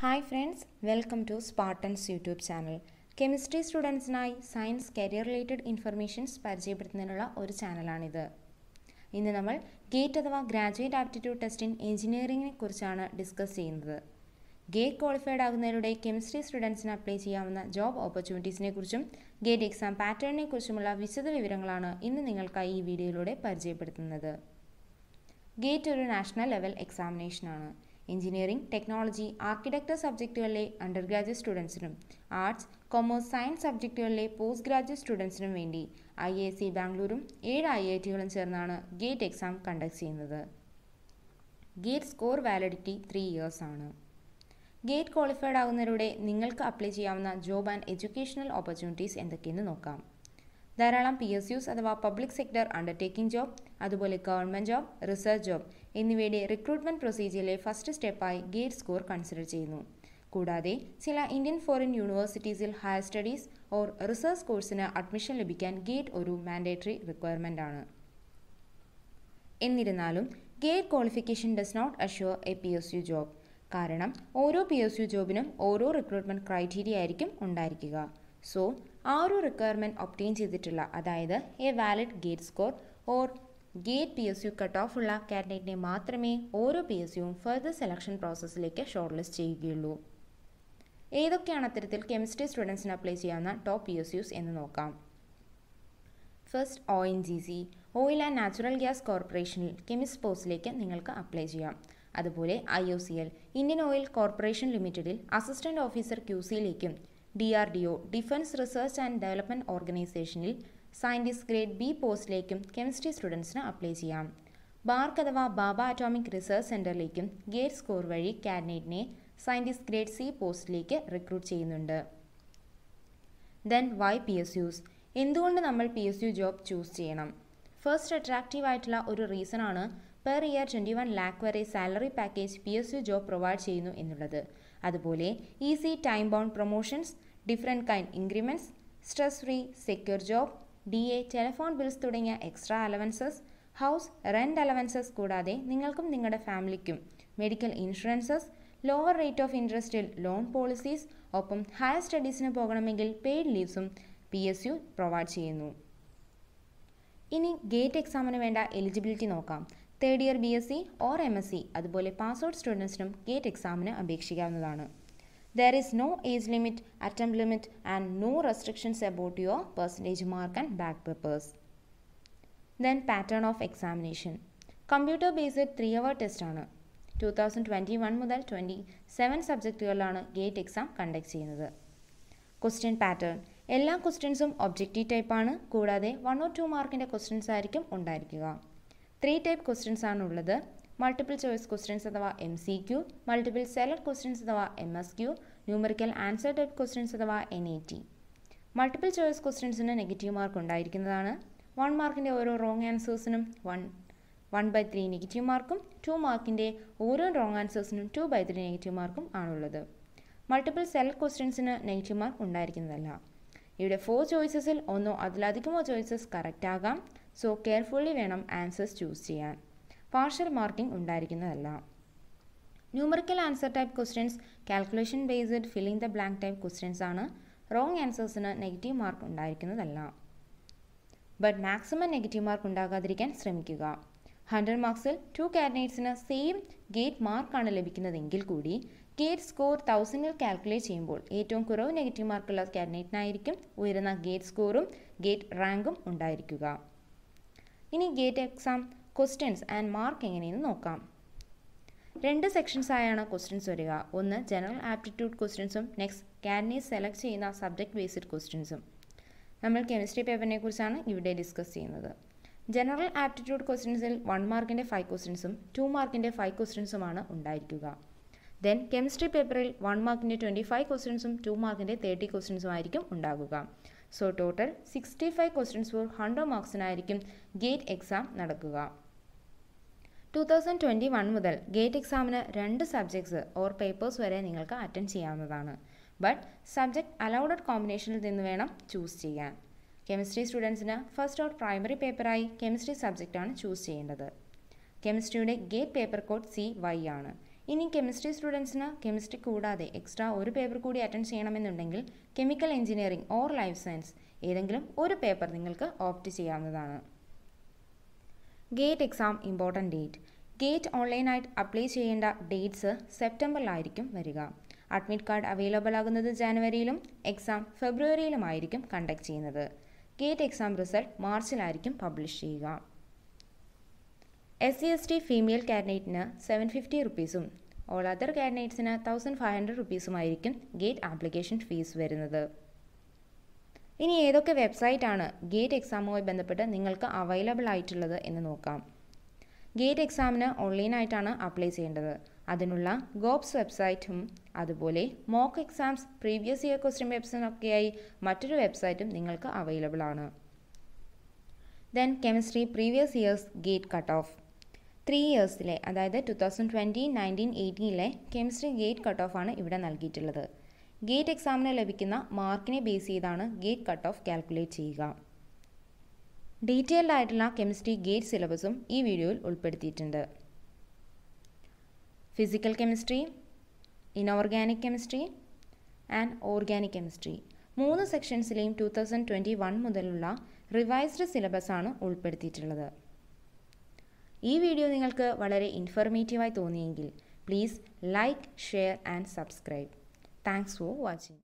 hi friends welcome to Spartans YouTube channel chemistry സ്റ്റുഡൻസിനായി science career related informations പരിചയപ്പെടുത്തുന്നതിനുള്ള ഒരു ചാനലാണിത് ഇന്ന് നമ്മൾ ഗേറ്റ് അഥവാ ഗ്രാജുവേറ്റ് ആപ്റ്റിറ്റ്യൂഡ് ടെസ്റ്റ് ഇൻ എഞ്ചിനീയറിംഗിനെ കുറിച്ചാണ് ഡിസ്കസ് ചെയ്യുന്നത് ഗേറ്റ് ക്വാളിഫൈഡ് ആകുന്നതിലൂടെ കെമിസ്ട്രി സ്റ്റുഡൻസിന് അപ്ലൈ ചെയ്യാവുന്ന ജോബ് ഓപ്പർച്യൂണിറ്റീസിനെ കുറിച്ചും ഗേറ്റ് എക്സാം പാറ്റേണിനെ കുറിച്ചുമുള്ള വിശദ വിവരങ്ങളാണ് ഇന്ന് നിങ്ങൾക്കായി ഈ വീഡിയോയിലൂടെ പരിചയപ്പെടുത്തുന്നത് ഗേറ്റ് ഒരു നാഷണൽ ലെവൽ എക്സാമിനേഷനാണ് എഞ്ചിനീയറിംഗ് ടെക്നോളജി ആർക്കിടെക്ചർ സബ്ജക്റ്റുകളിലെ അണ്ടർ ഗ്രാജുവേറ്റ് സ്റ്റുഡൻസിനും ആർട്സ് കൊമേഴ്സ് സയൻസ് സബ്ജക്റ്റുകളിലെ പോസ്റ്റ് ഗ്രാജുവേറ്റ് സ്റ്റുഡൻസിനും വേണ്ടി ഐ ഐ സി ബാംഗ്ലൂരും ഏഴ് ഐ ഐ ടികളും ചേർന്നാണ് ഗേറ്റ് എക്സാം കണ്ടക്ട് ചെയ്യുന്നത് GATE score validity three years ആണ് ഗേറ്റ് ക്വാളിഫൈഡ് ആകുന്നവരുടെ നിങ്ങൾക്ക് അപ്ലൈ ചെയ്യാവുന്ന ജോബ് ആൻഡ് എഡ്യൂക്കേഷണൽ ഓപ്പർച്യൂണിറ്റീസ് എന്തൊക്കെയെന്ന് നോക്കാം ധാരാളം പി എസ് യുസ് അഥവാ പബ്ലിക് സെക്ടർ അണ്ടർടേക്കിംഗ് ജോബ് അതുപോലെ ഗവൺമെൻറ് ജോബ് റിസർച്ച് ജോബ് എന്നിവയുടെ റിക്രൂട്ട്മെൻറ്റ് പ്രൊസീജിയറിലെ ഫസ്റ്റ് സ്റ്റെപ്പായി ഗേറ്റ് സ്കോർ കൺസിഡർ ചെയ്യുന്നു കൂടാതെ ചില ഇന്ത്യൻ ഫോറിൻ യൂണിവേഴ്സിറ്റീസിൽ ഹയർ സ്റ്റഡീസ് ഓർ റിസർച്ച് കോഴ്സിന് അഡ്മിഷൻ ലഭിക്കാൻ ഗേറ്റ് ഒരു മാൻഡേറ്ററി ആണ് എന്നിരുന്നാലും GATE qualification does not assure a P S U job കാരണം ഓരോ പി എസ് യു ജോബിനും ഓരോ റിക്രൂട്ട്മെൻറ്റ് ക്രൈറ്റീരിയ ആയിരിക്കും ഉണ്ടായിരിക്കുക സോ ആ ഒരു റിക്വയർമെൻറ്റ് ഒപ്റ്റെയിൻ ചെയ്തിട്ടുള്ള അതായത് a valid GATE score or GATE P S U cut off ഉള്ള കാൻഡിഡേറ്റിനെ മാത്രമേ ഓരോ പി എസ് യുവും ഫർദർ സെലക്ഷൻ പ്രോസസ്സിലേക്ക് ഷോർട്ട് ലിസ്റ്റ് ചെയ്യുകയുള്ളൂ ഏതൊക്കെയാണ് അത്തരത്തിൽ കെമിസ്ട്രി സ്റ്റുഡൻസിന് അപ്ലൈ ചെയ്യാവുന്ന ടോപ്പ് പി എസ് യുസ് എന്ന് നോക്കാം first O N G C oil and natural gas കോർപ്പറേഷനിൽ കെമിസ്റ്റ് പോസ്റ്റിലേക്ക് നിങ്ങൾക്ക് അപ്ലൈ ചെയ്യാം അതുപോലെ I O C L Indian oil corporation ലിമിറ്റഡിൽ അസിസ്റ്റൻറ്റ് ഓഫീസർ ക്യു സിയിലേക്കും D R D O defence research and development ഓർഗനൈസേഷനിൽ സയൻറ്റിസ്റ്റ് ഗ്രേഡ് ബി പോസ്റ്റിലേക്കും chemistry സ്റ്റുഡൻസിന് അപ്ലൈ ചെയ്യാം ബാർക്ക് അഥവാ ബാബ അറ്റോമിക് റിസർച്ച് സെൻറ്ററിലേക്കും ഗേറ്റ് സ്കോർ വഴി കാൻഡിഡേറ്റിനെ സയൻറ്റിസ്റ്റ് ഗ്രേഡ് സി പോസ്റ്റിലേക്ക് റിക്രൂട്ട് ചെയ്യുന്നുണ്ട് then why P S use എന്തുകൊണ്ട് നമ്മൾ P S U job choose ചെയ്യണം ഫസ്റ്റ് അട്രാക്റ്റീവ് ആയിട്ടുള്ള ഒരു റീസൺ ആണ് per year twenty one lakh വരെ salary package P S U job provide ചെയ്യുന്നു എന്നുള്ളത് അതുപോലെ easy time bound promotions different kind increments stress free secure job D A telephone bills തുടങ്ങിയ extra allowances house rent allowances കൂടാതെ നിങ്ങൾക്കും നിങ്ങളുടെ ഫാമിലിക്കും medical insurances lower rate of ഇൻട്രസ്റ്റിൽ loan policies ഒപ്പം ഹയർ സ്റ്റഡീസിന് പോകണമെങ്കിൽ പെയ്ഡ് ലീവ്സും പി എസ് യു പ്രൊവൈഡ് ചെയ്യുന്നു ഇനി ഗേറ്റ് എക്സാമിന് വേണ്ട എലിജിബിലിറ്റി നോക്കാം third year B S C or M S C അതുപോലെ പാസ് ഔട്ട് സ്റ്റുഡൻസിനും ഗേറ്റ് എക്സാമിന് അപേക്ഷിക്കാവുന്നതാണ് there is no age limit attempt limit and no restrictions about your percentage mark and back papers then pattern of examination computer based three hour test ആണ് two thousand twenty one മുതൽ twenty seven സബ്ജക്റ്റുകളിലാണ് GATE exam conduct ചെയ്യുന്നത് question pattern എല്ലാ ക്വസ്റ്റ്യൻസും objective ടൈപ്പാണ് കൂടാതെ one or two മാർക്കിൻ്റെ questions ആയിരിക്കും ഉണ്ടായിരിക്കുക ത്രീ ടൈപ്പ് ക്വസ്റ്റ്യൻസ് ആണ് ഉള്ളത് മൾട്ടിപ്പിൾ ചോയ്സ് ക്വസ്റ്റ്യൻസ് അഥവാ M C Q multiple select questions അഥവാ M S Q numerical answer type questions അഥവാ N E T multiple choice ക്വസ്റ്റ്യൻസിന് നെഗറ്റീവ് മാർക്ക് ഉണ്ടായിരിക്കുന്നതാണ് വൺ മാർക്കിൻ്റെ ഓരോ റോങ് ആൻസേഴ്സിനും one one by three negative മാർക്കും ടു മാർക്കിൻ്റെ ഓരോ റോങ് ആൻസേഴ്സിനും ടു ബൈ ത്രീ നെഗറ്റീവ് മാർക്കും ആണുള്ളത് മൾട്ടിപ്പിൾ സെലക്ട് ക്വസ്റ്റ്യൻസിന് നെഗറ്റീവ് മാർക്ക് ഉണ്ടായിരിക്കുന്നതല്ല ഇവിടെ ഫോർ ചോയ്സസിൽ ഒന്നോ അതിലധികമോ ചോയ്സസ് കറക്റ്റ് ആകാം സോ കെയർഫുള്ളി വേണം ആൻസേഴ്സ് ചൂസ് ചെയ്യാൻ പാർഷ്യൽ മാർക്കിംഗ് ഉണ്ടായിരിക്കുന്നതല്ല numerical answer type questions calculation based filling the blank type questions ആണ് റോങ് ആൻസേഴ്സിന് നെഗറ്റീവ് മാർക്ക് ഉണ്ടായിരിക്കുന്നതല്ല ബട്ട് മാക്സിമം നെഗറ്റീവ് മാർക്ക് ഉണ്ടാകാതിരിക്കാൻ ശ്രമിക്കുക ഹൺഡ്രഡ് മാർക്സിൽ ടു കാൻഡിഡേറ്റ്സിന് സെയിം ഗേറ്റ് മാർക്കാണ് ലഭിക്കുന്നതെങ്കിൽ കൂടി ഗേറ്റ് സ്കോർ തൗസൻഡിൽ കാൽക്കുലേറ്റ് ചെയ്യുമ്പോൾ ഏറ്റവും കുറവ് നെഗറ്റീവ് മാർക്കുള്ള കാൻഡിഡേറ്റിനായിരിക്കും ഉയരുന്ന ഗേറ്റ് സ്കോറും ഗേറ്റ് റാങ്കും ഉണ്ടായിരിക്കുക ഇനി GATE exam questions and mark എങ്ങനെയെന്ന് നോക്കാം രണ്ട് സെക്ഷൻസ് ആയാണ് ക്വസ്റ്റ്യൻസ് വരിക ഒന്ന് ജനറൽ ആപ്റ്റിറ്റ്യൂഡ് ക്വസ്റ്റ്യൻസും നെക്സ്റ്റ് കാൻഡീസ് സെലക്ട് ചെയ്യുന്ന സബ്ജക്റ്റ് ബേസ്ഡ് ക്വസ്റ്റ്യൻസും നമ്മൾ കെമിസ്ട്രി പേപ്പറിനെ കുറിച്ചാണ് ഇവിടെ ഡിസ്കസ് ചെയ്യുന്നത് ജനറൽ ആപ്റ്റിറ്റ്യൂഡ് ക്വസ്റ്റ്യൻസിൽ വൺ മാർക്കിൻ്റെ ഫൈവ് ക്വസ്റ്റ്യൻസും ടു മാർക്കിൻ്റെ ഫൈവ് ക്വസ്റ്റ്യൻസുമാണ് ഉണ്ടായിരിക്കുക ദെൻ കെമിസ്ട്രി പേപ്പറിൽ വൺ മാർക്കിൻ്റെ ട്വൻറ്റി ഫൈവ് ക്വസ്റ്റ്യൻസും ടു മാർക്കിൻ്റെ തേർട്ടി ക്വസ്റ്റ്യൻസും ആയിരിക്കും ഉണ്ടാകുക so total sixty five questions for hundred മാർക്സിനായിരിക്കും ഗേറ്റ് എക്സാം നടക്കുക ടു തൗസൻഡ് ട്വൻറ്റി വൺ മുതൽ ഗേറ്റ് എക്സാമിന് രണ്ട് സബ്ജക്ട്സ് ഓർ പേപ്പേഴ്സ് വരെ നിങ്ങൾക്ക് അറ്റൻഡ് ചെയ്യാവുന്നതാണ് ബട്ട് സബ്ജക്ട് അലൗഡഡ് കോമ്പിനേഷനിൽ നിന്ന് വേണം ചൂസ് ചെയ്യാൻ കെമിസ്ട്രി സ്റ്റുഡൻസിന് ഫസ്റ്റ് ഔട്ട് പ്രൈമറി പേപ്പറായി കെമിസ്ട്രി സബ്ജക്റ്റാണ് ചൂസ് ചെയ്യേണ്ടത് കെമിസ്ട്രിയുടെ GATE paper code C Y ആണ് ഇനി കെമിസ്ട്രി സ്റ്റുഡൻസിന് കെമിസ്ട്രി കൂടാതെ എക്സ്ട്രാ ഒരു പേപ്പർ കൂടി അറ്റൻഡ് ചെയ്യണമെന്നുണ്ടെങ്കിൽ chemical engineering or life science ഏതെങ്കിലും ഒരു പേപ്പർ നിങ്ങൾക്ക് ഓപ്റ്റ് ചെയ്യാവുന്നതാണ് GATE exam important date GATE ഓൺലൈനായിട്ട് അപ്ലൈ ചെയ്യേണ്ട ഡേറ്റ്സ് സെപ്റ്റംബറിലായിരിക്കും വരിക അഡ്മിറ്റ് കാർഡ് അവൈലബിൾ ആകുന്നത് ജാനുവരിയിലും എക്സാം ഫെബ്രുവരിയിലുമായിരിക്കും കണ്ടക്ട് ചെയ്യുന്നത് ഗേറ്റ് എക്സാം റിസൾട്ട് മാർച്ചിലായിരിക്കും പബ്ലിഷ് ചെയ്യുക S C S T female കാൻഡിഡേറ്റിന് സെവൻ ഫിഫ്റ്റി റുപ്പീസും ഓൾ അതർ കാൻഡിഡേറ്റ്സിന് തൗസൻഡ് ഫൈവ് ഹൺഡ്രഡ് റുപ്പീസുമായിരിക്കും ഗേറ്റ് ആപ്ലിക്കേഷൻ ഫീസ് വരുന്നത് ഇനി ഏതൊക്കെ വെബ്സൈറ്റാണ് ഗേറ്റ് എക്സാമുമായി ബന്ധപ്പെട്ട് നിങ്ങൾക്ക് അവൈലബിൾ ആയിട്ടുള്ളത് എന്ന് നോക്കാം ഗേറ്റ് എക്സാമിന് ഓൺലൈനായിട്ടാണ് അപ്ലൈ ചെയ്യേണ്ടത് അതിനുള്ള ഗോപ്സ് വെബ്സൈറ്റും അതുപോലെ mock exams previous year question വെബ്സൈറ്റൊക്കെയായി മറ്റൊരു വെബ്സൈറ്റും നിങ്ങൾക്ക് അവൈലബിൾ ആണ് then chemistry previous years GATE cut off three ഇയേഴ്സിലെ അതായത് ടു തൗസൻഡ് ട്വൻറ്റി നയൻറ്റീൻ എയ്റ്റീനിലെ കെമിസ്ട്രി ഗേറ്റ് കട്ട് ഓഫ് ആണ് ഇവിടെ നൽകിയിട്ടുള്ളത് ഗേറ്റ് എക്സാമിന് ലഭിക്കുന്ന മാർക്കിനെ ബേസ് ചെയ്താണ് ഗേറ്റ് കട്ട് ഓഫ് കാൽക്കുലേറ്റ് ചെയ്യുക ഡീറ്റെയിൽഡ് ആയിട്ടുള്ള കെമിസ്ട്രി ഗേറ്റ് സിലബസും ഈ വീഡിയോയിൽ ഉൾപ്പെടുത്തിയിട്ടുണ്ട് physical chemistry inorganic chemistry and organic chemistry മൂന്ന് സെക്ഷൻസിലെയും ടു തൗസൻഡ് ട്വൻറ്റി വൺ മുതലുള്ള റിവൈസ്ഡ് സിലബസാണ് ഉൾപ്പെടുത്തിയിട്ടുള്ളത് ഈ വീഡിയോ നിങ്ങൾക്ക് വളരെ ഇൻഫർമേറ്റീവായി തോന്നിയെങ്കിൽ please like share and subscribe thanks for watching